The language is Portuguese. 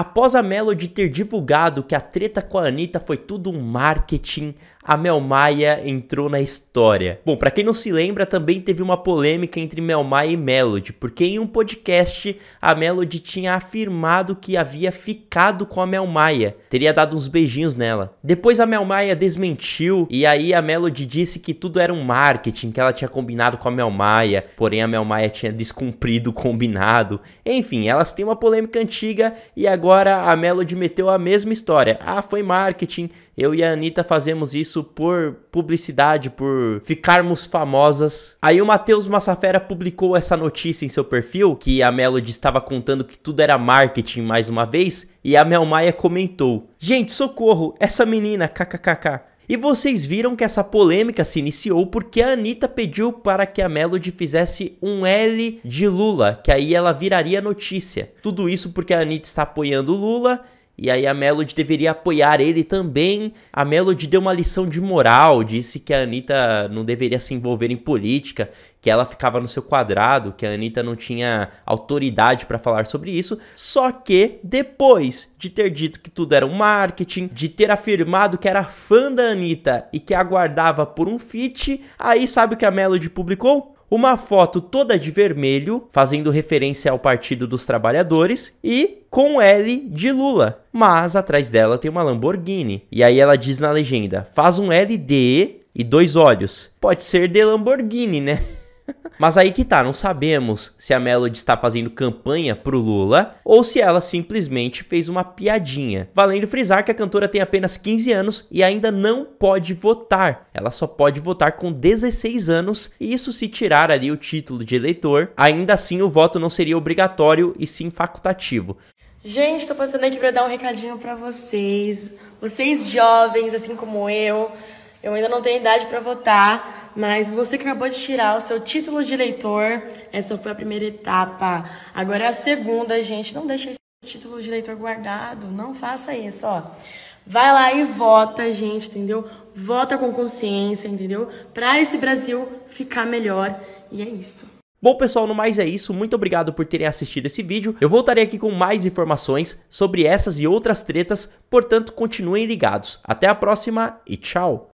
Após a Melody ter divulgado que a treta com a Anitta foi tudo um marketing, a Mel Maia entrou na história. Bom, para quem não se lembra, também teve uma polêmica entre Mel Maia e Melody, porque em um podcast a Melody tinha afirmado que havia ficado com a Mel Maia, teria dado uns beijinhos nela. Depois a Mel Maia desmentiu e aí a Melody disse que tudo era um marketing, que ela tinha combinado com a Mel Maia, porém a Mel Maia tinha descumprido o combinado. Enfim, elas têm uma polêmica antiga e agora agora a Melody meteu a mesma história. Ah, foi marketing. Eu e a Anitta fazemos isso por publicidade, por ficarmos famosas. Aí o Matheus Massafera publicou essa notícia em seu perfil, que a Melody estava contando que tudo era marketing mais uma vez, e a Mel Maia comentou: Gente, socorro, essa menina, kkkk. E vocês viram que essa polêmica se iniciou porque a Anitta pediu para que a Melody fizesse um L de Lula, que aí ela viraria notícia. Tudo isso porque a Anitta está apoiando o Lula e aí a Melody deveria apoiar ele também. A Melody deu uma lição de moral, disse que a Anitta não deveria se envolver em política, que ela ficava no seu quadrado, que a Anitta não tinha autoridade para falar sobre isso. Só que depois de ter dito que tudo era um marketing, de ter afirmado que era fã da Anitta e que aguardava por um feat, aí sabe o que a Melody publicou? uma foto toda de vermelho, fazendo referência ao Partido dos Trabalhadores, e com L de Lula. Mas atrás dela tem uma Lamborghini. E aí ela diz na legenda: faz um L de e dois olhos. Pode ser de Lamborghini, né? Mas aí que tá, não sabemos se a Melody está fazendo campanha pro Lula ou se ela simplesmente fez uma piadinha. Valendo frisar que a cantora tem apenas 15 anos e ainda não pode votar. Ela só pode votar com 16 anos e isso se tirar ali o título de eleitor. Ainda assim, o voto não seria obrigatório e sim facultativo. Gente, tô passando aqui para dar um recadinho para vocês. Vocês jovens, assim como eu, eu ainda não tenho idade para votar mas você acabou de tirar o seu título de leitor. Essa foi a primeira etapa. Agora é a segunda, gente. Não deixe esse título de leitor guardado. Não faça isso, ó. Vai lá e vota, gente, entendeu? Vota com consciência, entendeu? Para esse Brasil ficar melhor. E é isso. Bom, pessoal, no mais é isso. Muito obrigado por terem assistido esse vídeo. Eu voltarei aqui com mais informações sobre essas e outras tretas, portanto, continuem ligados. Até a próxima e tchau!